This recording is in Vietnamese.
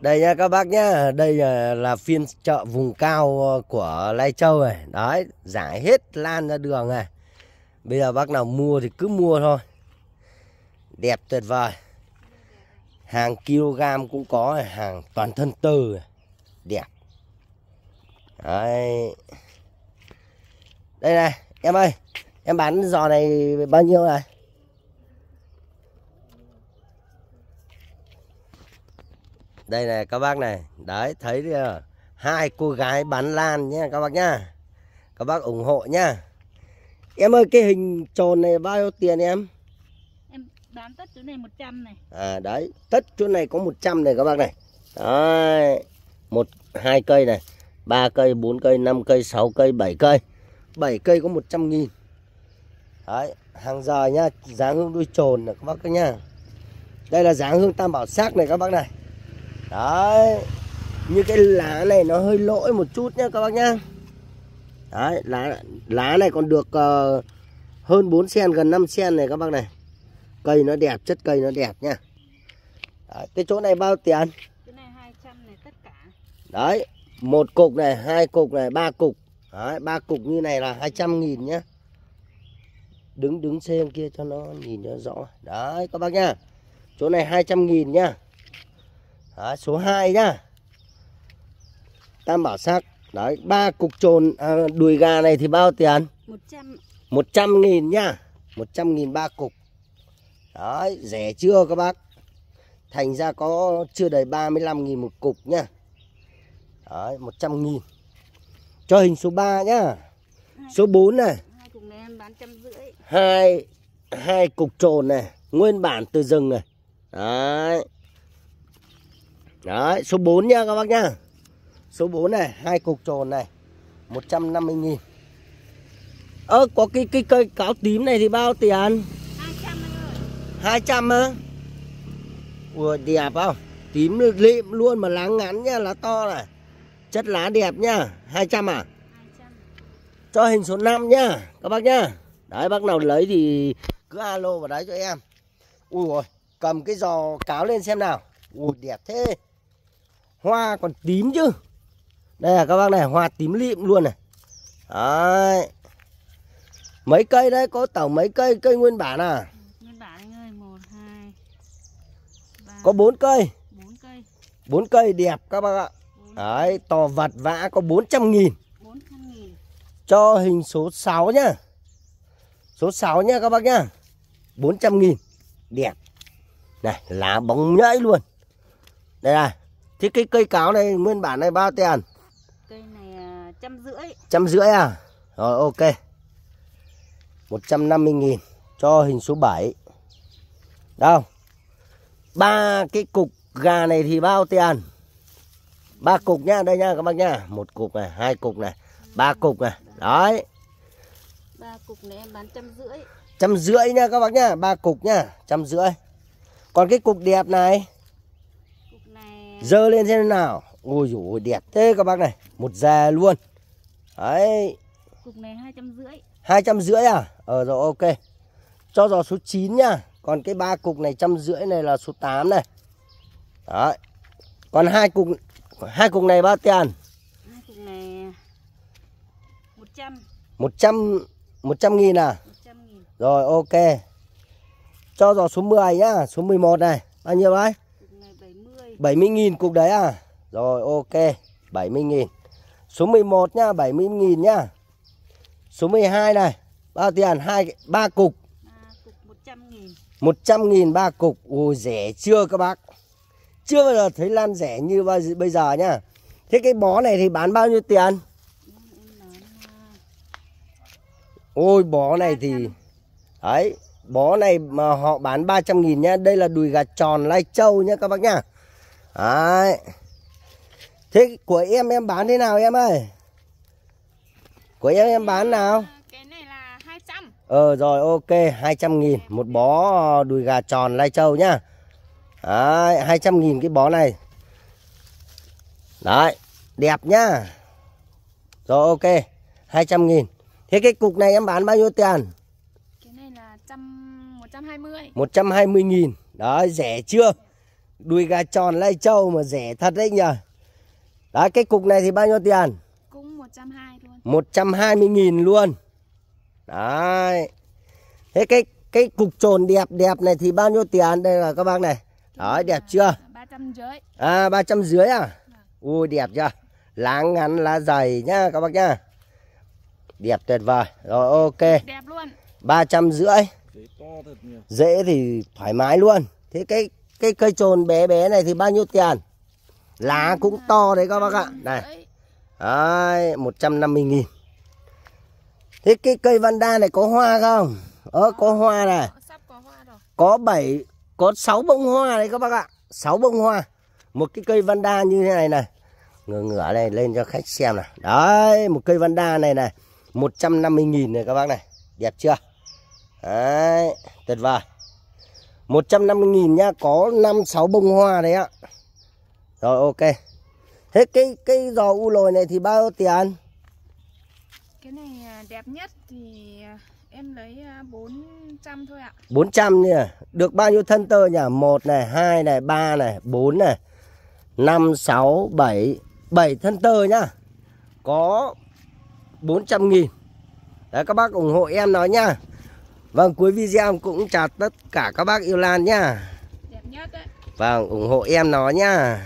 đây nha các bác nhá đây là, phiên chợ vùng cao ờ, của lai châu này đấy giải hết lan ra đường này bây giờ bác nào mua thì cứ mua thôi đẹp tuyệt vời hàng kg cũng có này, hàng toàn thân từ đẹp đấy đây này em ơi em bán giò này bao nhiêu này đây này các bác này đấy thấy ờ, hai cô gái bán lan nhé các bác nhá các bác ủng hộ nhá em ơi cái hình tròn này bao nhiêu tiền em em bán tất chỗ này 100 này à đấy tất chỗ này có 100 này các bác này đấy một hai cây này ba cây bốn cây năm cây sáu cây bảy cây bảy cây có 100 nghìn đấy hàng giờ nhá dáng hương đuôi tròn này các bác nhá đây là dáng hương tam bảo sắc này các bác này đấy như cái lá này nó hơi lỗi một chút nhá các bác nhá đấy lá lá này còn được uh, hơn 4 sen gần 5 sen này các bác này cây nó đẹp chất cây nó đẹp nhá đấy, cái chỗ này bao tiền cái này 200 này tất cả đấy một cục này hai cục này ba cục đấy ba cục như này là 200 nghìn nhá đứng đứng xem kia cho nó nhìn nó rõ đấy các bác nhá chỗ này 200 nghìn nhá đó, số 2 nhá tam bảo sắc đấy ba cục trồn à, đùi gà này thì bao tiền 100 100 nghìn nhá 100 nghìn ba cục đấy rẻ chưa các bác thành ra có chưa đầy 35 nghìn một cục nhá đấy 100 nghìn cho hình số 3 nhá số 4 này hai cục này em bán trăm hai hai cục trồn này nguyên bản từ rừng này đấy Đấy, số 4 nha các bác nhá. Số 4 này, hai cục tròn này. 150 000 Ơ ờ, có cái cái cây cáo tím này thì bao tiền? 200 200 ơ. Ủa đẹp không? Tím lịm luôn mà lá ngắn nha, lá to này. Chất lá đẹp nha, 200 à? 200. Cho hình số 5 nha, các bác nhá. Đấy bác nào lấy thì cứ alo vào đấy cho em. Ui rồi cầm cái giò cáo lên xem nào. Ui đẹp thế hoa còn tím chứ đây là các bác này hoa tím lịm luôn này đấy mấy cây đấy có tổng mấy cây cây nguyên bản à nguyên bản ơi một hai ba, có bốn cây bốn cây cây đẹp các bác ạ đấy to vật vã có 400 trăm nghìn cho hình số 6 nhá số 6 nhá các bác nhá 400 nghìn đẹp này lá bóng nhảy luôn đây này Thế cái cây cáo này nguyên bản này bao tiền? Cây này à, trăm rưỡi. Trăm rưỡi à? Rồi ok. 150 nghìn cho hình số 7. Đâu? Ba cái cục gà này thì bao tiền? Ba cục nha, đây nha các bác nha. Một cục này, hai cục này, ba cục này. Đấy. Ba cục này em bán trăm rưỡi. Trăm rưỡi nha các bác nha, ba cục nha, trăm rưỡi. Còn cái cục đẹp này dơ lên thế nào ôi dồi đẹp thế các bác này một già luôn đấy cục này hai trăm rưỡi hai trăm rưỡi à ờ rồi ok cho giò số 9 nhá còn cái ba cục này trăm rưỡi này là số 8 này đấy còn hai cục hai cục này bao tiền hai cục này 100 100 100 nghìn à 100 nghìn. rồi ok cho giò số 10 nhá số 11 này bao nhiêu đấy 70.000 cục đấy à? Rồi ok, 70.000. Số 11 nhá, 70.000 nhá. Số 12 này, bao tiền? Hai ba cục. 100 nghìn ba cục. Ôi rẻ chưa các bác? Chưa bao giờ thấy lan rẻ như bây giờ nhá. Thế cái bó này thì bán bao nhiêu tiền? Ôi bó này thì Đấy Bó này mà họ bán 300 nghìn nhá Đây là đùi gà tròn Lai Châu nhá các bác nhá Đấy. Thế của em em bán thế nào em ơi? Của em em bán nào? Ờ, cái này là 200. Ờ rồi ok, 200 nghìn một bó ờ, đùi gà tròn Lai Châu nhá. Đấy, 200 nghìn cái bó này. Đấy, đẹp nhá. Rồi ok, 200 nghìn Thế cái cục này em bán bao nhiêu tiền? Cái này là trăm, 120. 120 nghìn Đấy, rẻ chưa? Đuôi gà tròn lai châu mà rẻ thật đấy nhờ. Đấy cái cục này thì bao nhiêu tiền? Cũng 120 luôn. 120 nghìn luôn. Đấy. Thế cái cái cục tròn đẹp đẹp này thì bao nhiêu tiền đây là các bác này? Đấy đẹp chưa? 350. À 350 à? à? Vâng. Ui đẹp chưa? Lá ngắn lá dày nhá các bác nhá. Đẹp tuyệt vời. Rồi ok. Đẹp luôn. 350. Dễ thì thoải mái luôn. Thế cái cái cây trồn bé bé này thì bao nhiêu tiền? Lá cũng à. to đấy các bác ạ. Này. Đấy, 150 nghìn Thế cái cây vanda này có hoa không? Ờ, có hoa này. Có 7, có 6 bông hoa đấy các bác ạ. 6 bông hoa. Một cái cây vanda như thế này này. Ngửa ngửa này lên cho khách xem nào Đấy, một cây vanda này này. 150 nghìn này các bác này. Đẹp chưa? Đấy, tuyệt vời. 150.000 nha có 5 6 bông hoa đấy ạ. Rồi ok. Thế cái cái giò u lồi này thì bao tiền? Cái này à, đẹp nhất thì à, em lấy 400 à, thôi ạ. 400 nhỉ. Được bao nhiêu thân tơ nhỉ? 1 này, 2 này, 3 này, 4 này, 5 6 7 7 thân tơ nhá. Có 400 000 Đấy các bác ủng hộ em nói nha. Vâng, cuối video cũng chào tất cả các bác yêu lan nhá. Đẹp nhất đấy. Vâng, ủng hộ em nó nhá.